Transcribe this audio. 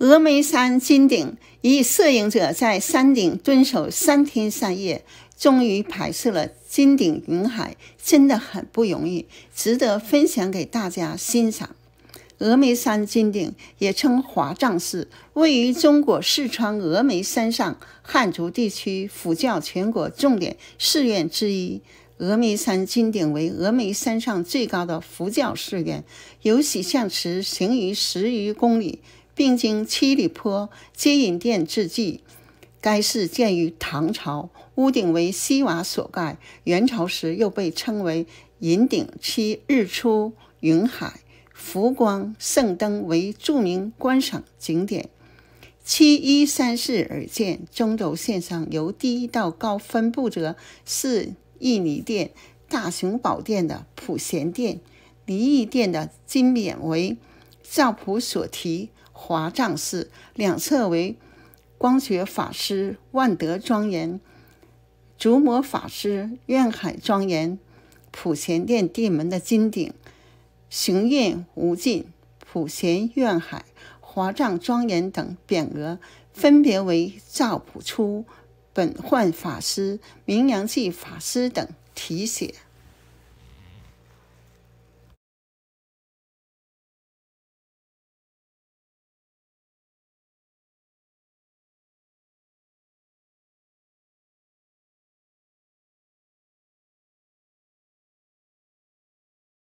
峨眉山金顶，一摄影者在山顶蹲守三天三夜，终于拍摄了金顶云海，真的很不容易，值得分享给大家欣赏。峨眉山金顶也称华藏寺，位于中国四川峨眉山上，汉族地区佛教全国重点寺院之一。峨眉山金顶为峨眉山上最高的佛教寺院，由喜象池行于十余公里。并经七里坡接引殿制祭，该寺建于唐朝，屋顶为西瓦所盖。元朝时又被称为银顶，其日出云海、浮光圣灯为著名观赏景点。七一三寺而建，中轴线上由低到高分布着四义尼殿、大雄宝殿的普贤殿、离异殿的金匾为。赵普所题华藏寺两侧为光觉法师万德庄严、竹摩法师愿海庄严；普贤殿殿门的金顶“行愿无尽”“普贤愿海”“华藏庄严”等匾额，分别为赵朴初、本焕法师、明阳济法师等题写。